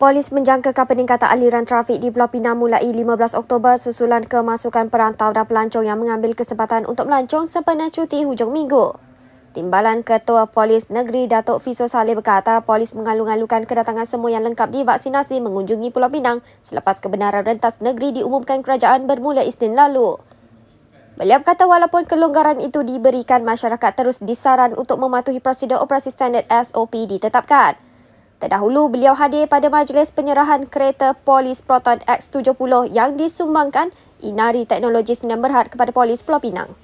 Polis menjangkakan peningkatan aliran trafik di Pulau Pinang mulai 15 Oktober susulan kemasukan perantau dan pelancong yang mengambil kesempatan untuk melancong sempena cuti hujung minggu. Timbalan Ketua Polis Negeri Datuk Fiso Saleh berkata polis mengalung-alungkan kedatangan semua yang lengkap di vaksinasi mengunjungi Pulau Pinang selepas kebenaran rentas negeri diumumkan kerajaan bermula Isnin lalu. Beliau kata walaupun kelonggaran itu diberikan, masyarakat terus disaran untuk mematuhi prosedur operasi standard SOP ditetapkan. Terdahulu, beliau hadir pada majlis penyerahan kereta polis Proton X70 yang disumbangkan Inari Teknologis Nemberhad kepada polis Pulau Pinang.